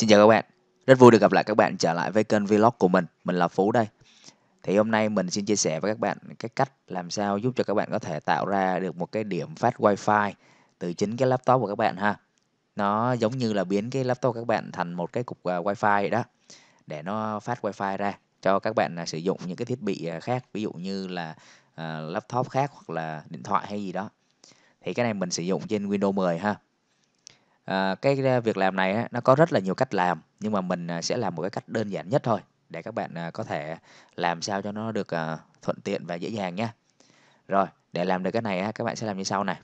Xin chào các bạn, rất vui được gặp lại các bạn trở lại với kênh vlog của mình, mình là Phú đây. Thì hôm nay mình xin chia sẻ với các bạn cái cách làm sao giúp cho các bạn có thể tạo ra được một cái điểm phát wifi từ chính cái laptop của các bạn ha. Nó giống như là biến cái laptop của các bạn thành một cái cục à, wifi đó để nó phát wifi ra cho các bạn à, sử dụng những cái thiết bị à, khác, ví dụ như là laptop khác hoặc là điện thoại hay gì đó. Thì cái này mình sử dụng trên Windows 10 ha Ờ, cái ờ, việc làm này nó có rất là nhiều cách làm nhưng mà mình ờ, sẽ làm một cái cách đơn giản nhất thôi để các bạn có thể làm sao cho nó được thuận tiện và dễ dàng nhé. Rồi, để làm được cái này các bạn sẽ làm như sau này.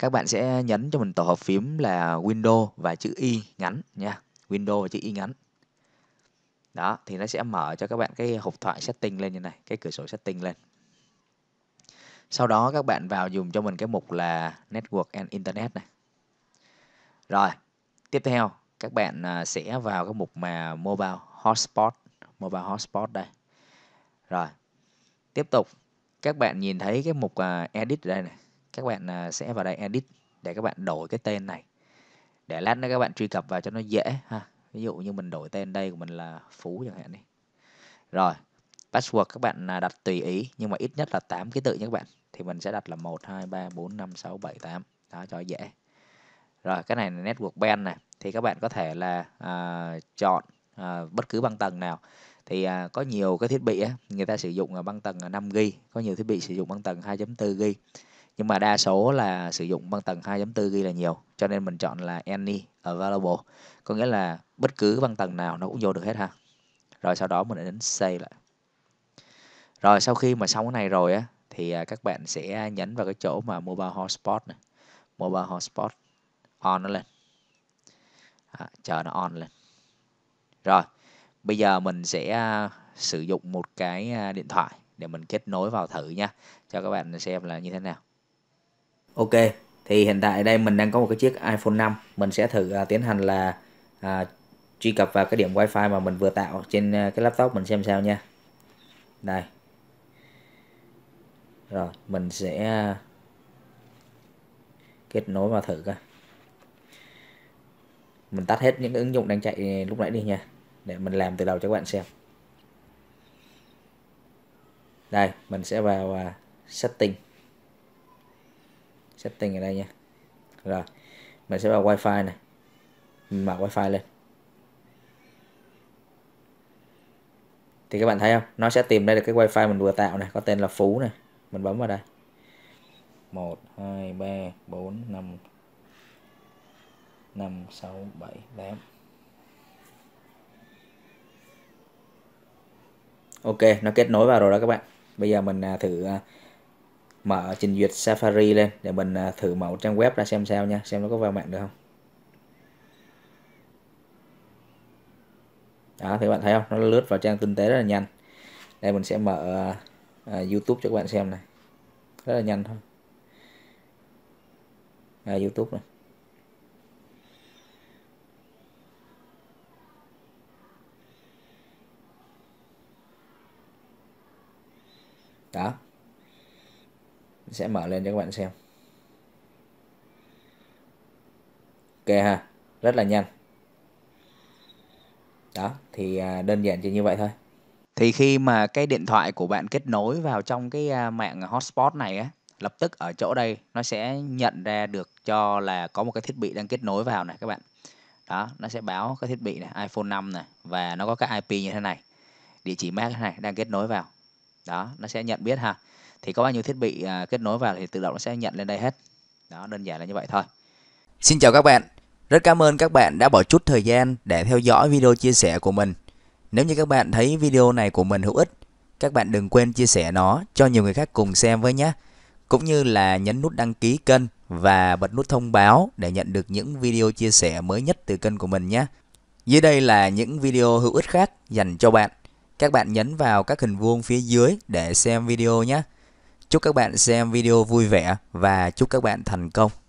các bạn sẽ nhấn cho mình tổ hợp phím là Windows và chữ Y ngắn nha Windows và chữ Y ngắn đó thì nó sẽ mở cho các bạn cái hộp thoại setting lên như này cái cửa sổ setting lên sau đó các bạn vào dùng cho mình cái mục là Network and Internet này rồi tiếp theo các bạn à, sẽ vào cái mục mà Mobile Hotspot Mobile Hotspot đây rồi tiếp tục các bạn nhìn thấy cái mục à, Edit đây này các bạn à, sẽ vào đây edit để các bạn đổi cái tên này để lát nữa các bạn truy cập vào cho nó dễ ha ví dụ như mình đổi tên đây của mình là phú chẳng hạn đi rồi password các bạn à, đặt tùy ý nhưng mà ít nhất là 8 ký tự nhé các bạn thì mình sẽ đặt là 1 2 3 4 5 6 7 8 đó cho dễ rồi cái này là network band này thì các bạn có thể là à, chọn à, bất cứ băng tầng nào thì à, có nhiều cái thiết bị á, người ta sử dụng băng tầng 5 g có nhiều thiết bị sử dụng băng tầng 2.4 g nhưng mà đa số là sử dụng băng tầng 2.4 ghi là nhiều cho nên mình chọn là any available có nghĩa là bất cứ băng tầng nào nó cũng vô được hết ha rồi sau đó mình đã đến save lại rồi sau khi mà xong cái này rồi á thì à, các bạn sẽ nhấn vào cái chỗ mà mobile hotspot này mobile hotspot on nó lên à, chờ nó on lên rồi bây giờ mình sẽ à, sử dụng một cái à, điện thoại để mình kết nối vào thử nha cho các bạn xem là như thế nào Ok, thì hiện tại đây mình đang có một cái chiếc iPhone 5 Mình sẽ thử uh, tiến hành là uh, truy cập vào cái điểm Wi-Fi mà mình vừa tạo trên uh, cái laptop mình xem sao nha Đây Rồi, mình sẽ kết nối vào thử coi Mình tắt hết những ứng dụng đang chạy lúc nãy đi nha Để mình làm từ đầu cho các bạn xem Đây, mình sẽ vào uh, setting setting ở đây nha rồi mình sẽ vào wifi này mình mở wifi lên thì các bạn thấy không nó sẽ tìm ra được cái wifi mình vừa tạo này có tên là phú này mình bấm vào đây 1 2 3 4 5 5 6 7 8 Ok nó kết nối vào rồi đó các bạn bây giờ mình à, thử à, mở trình duyệt Safari lên để mình à, thử mẫu trang web ra xem sao nha xem nó có vào mạng được không đó thì bạn thấy không nó lướt vào trang kinh tế rất là nhanh đây mình sẽ mở uh, YouTube cho các bạn xem này rất là nhanh thôi à, YouTube này đó sẽ mở lên cho các bạn xem ok ha rất là nhanh đó thì à, đơn giản chỉ như vậy thôi thì khi mà cái điện thoại của bạn kết nối vào trong cái à, mạng hotspot này á lập tức ở chỗ đây nó sẽ nhận ra được cho là có một cái thiết bị đang kết nối vào này các bạn đó nó sẽ báo cái thiết bị này iPhone 5 này và nó có cái IP như thế này địa chỉ MAC này đang kết nối vào đó nó sẽ nhận biết ha thì có bao nhiêu thiết bị à, kết nối vào thì tự động nó sẽ nhận lên đây hết đó đơn giản là như vậy thôi xin chào các bạn rất cảm ơn các bạn đã bỏ chút thời gian để theo dõi video chia sẻ của mình nếu như các bạn thấy video này của mình hữu ích các bạn đừng quên chia sẻ nó cho nhiều người khác cùng xem với nhé cũng như là nhấn nút đăng ký kênh và bật nút thông báo để nhận được những video chia sẻ mới nhất từ kênh của mình nhé. Dưới đây là những video hữu ích khác dành cho bạn. Các bạn nhấn vào các hình vuông phía dưới để xem video nhé. Chúc các bạn xem video vui vẻ và chúc các bạn thành công.